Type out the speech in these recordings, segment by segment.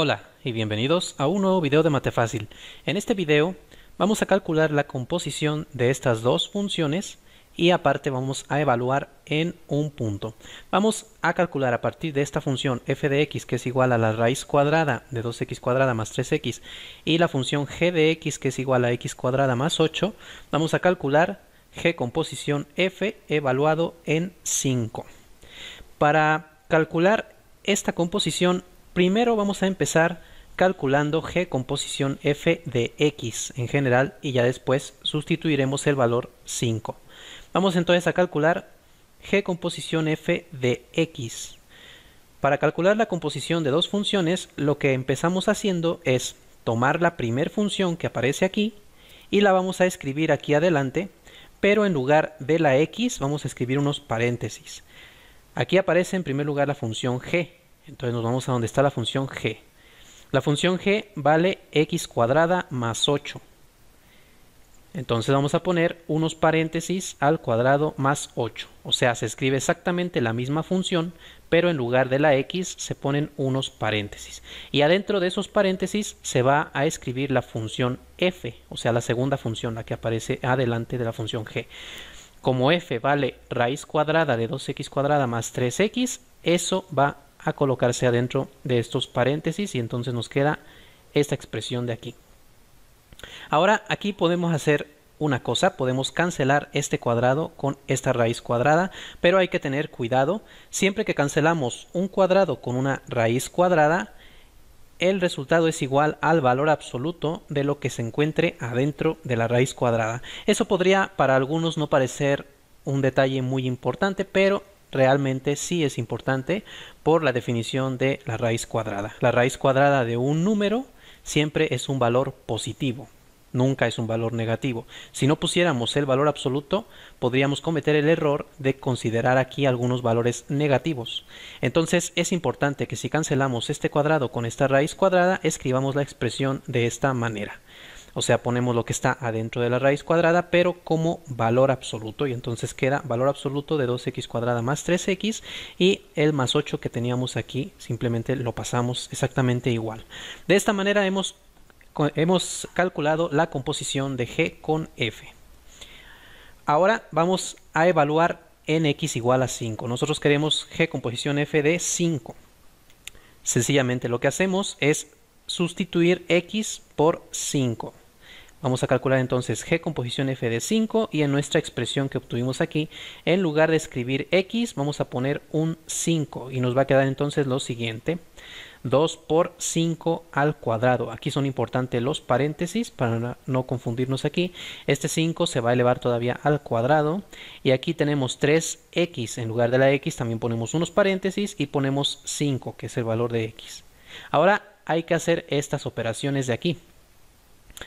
Hola y bienvenidos a un nuevo video de Mate Fácil. En este video vamos a calcular la composición de estas dos funciones y aparte vamos a evaluar en un punto. Vamos a calcular a partir de esta función f de x que es igual a la raíz cuadrada de 2x cuadrada más 3x y la función g de x que es igual a x cuadrada más 8, vamos a calcular g composición f evaluado en 5. Para calcular esta composición Primero vamos a empezar calculando g composición f de x en general y ya después sustituiremos el valor 5. Vamos entonces a calcular g composición f de x. Para calcular la composición de dos funciones, lo que empezamos haciendo es tomar la primer función que aparece aquí y la vamos a escribir aquí adelante, pero en lugar de la x vamos a escribir unos paréntesis. Aquí aparece en primer lugar la función g, entonces nos vamos a donde está la función g. La función g vale x cuadrada más 8. Entonces vamos a poner unos paréntesis al cuadrado más 8. O sea, se escribe exactamente la misma función, pero en lugar de la x se ponen unos paréntesis. Y adentro de esos paréntesis se va a escribir la función f, o sea, la segunda función, la que aparece adelante de la función g. Como f vale raíz cuadrada de 2x cuadrada más 3x, eso va a colocarse adentro de estos paréntesis y entonces nos queda esta expresión de aquí. Ahora aquí podemos hacer una cosa, podemos cancelar este cuadrado con esta raíz cuadrada, pero hay que tener cuidado, siempre que cancelamos un cuadrado con una raíz cuadrada, el resultado es igual al valor absoluto de lo que se encuentre adentro de la raíz cuadrada. Eso podría para algunos no parecer un detalle muy importante, pero realmente sí es importante por la definición de la raíz cuadrada. La raíz cuadrada de un número siempre es un valor positivo, nunca es un valor negativo. Si no pusiéramos el valor absoluto, podríamos cometer el error de considerar aquí algunos valores negativos. Entonces es importante que si cancelamos este cuadrado con esta raíz cuadrada, escribamos la expresión de esta manera. O sea, ponemos lo que está adentro de la raíz cuadrada, pero como valor absoluto. Y entonces queda valor absoluto de 2x cuadrada más 3x y el más 8 que teníamos aquí, simplemente lo pasamos exactamente igual. De esta manera hemos, hemos calculado la composición de g con f. Ahora vamos a evaluar en x igual a 5. Nosotros queremos g composición f de 5. Sencillamente lo que hacemos es sustituir x por 5. Vamos a calcular entonces g composición f de 5 y en nuestra expresión que obtuvimos aquí, en lugar de escribir x, vamos a poner un 5 y nos va a quedar entonces lo siguiente. 2 por 5 al cuadrado. Aquí son importantes los paréntesis para no confundirnos aquí. Este 5 se va a elevar todavía al cuadrado. Y aquí tenemos 3x. En lugar de la x también ponemos unos paréntesis y ponemos 5, que es el valor de x. Ahora hay que hacer estas operaciones de aquí.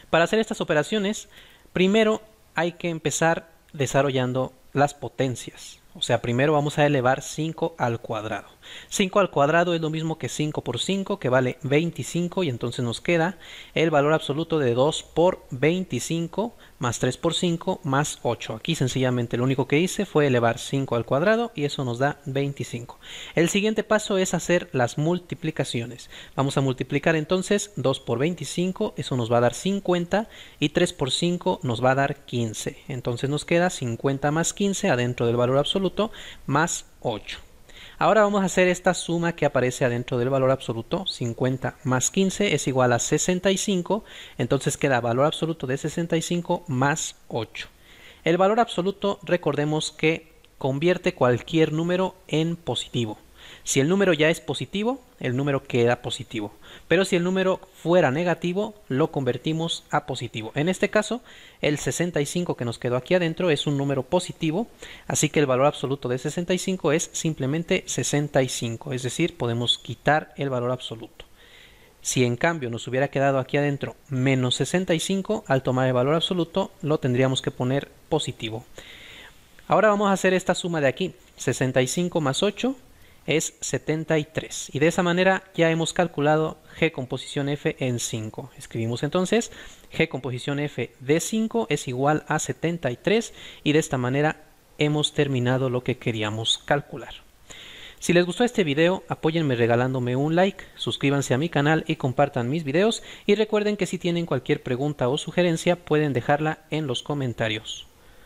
Para hacer estas operaciones, primero hay que empezar desarrollando las potencias. O sea, primero vamos a elevar 5 al cuadrado. 5 al cuadrado es lo mismo que 5 por 5, que vale 25, y entonces nos queda el valor absoluto de 2 por 25, más 3 por 5, más 8. Aquí sencillamente lo único que hice fue elevar 5 al cuadrado, y eso nos da 25. El siguiente paso es hacer las multiplicaciones. Vamos a multiplicar entonces 2 por 25, eso nos va a dar 50, y 3 por 5 nos va a dar 15. Entonces nos queda 50 más 15 adentro del valor absoluto más 8. Ahora vamos a hacer esta suma que aparece adentro del valor absoluto, 50 más 15 es igual a 65, entonces queda valor absoluto de 65 más 8. El valor absoluto, recordemos que convierte cualquier número en positivo. Si el número ya es positivo, el número queda positivo. Pero si el número fuera negativo, lo convertimos a positivo. En este caso, el 65 que nos quedó aquí adentro es un número positivo, así que el valor absoluto de 65 es simplemente 65, es decir, podemos quitar el valor absoluto. Si en cambio nos hubiera quedado aquí adentro menos 65, al tomar el valor absoluto lo tendríamos que poner positivo. Ahora vamos a hacer esta suma de aquí, 65 más 8 es 73. Y de esa manera ya hemos calculado G composición F en 5. Escribimos entonces G composición F de 5 es igual a 73 y de esta manera hemos terminado lo que queríamos calcular. Si les gustó este video, apóyenme regalándome un like, suscríbanse a mi canal y compartan mis videos y recuerden que si tienen cualquier pregunta o sugerencia pueden dejarla en los comentarios.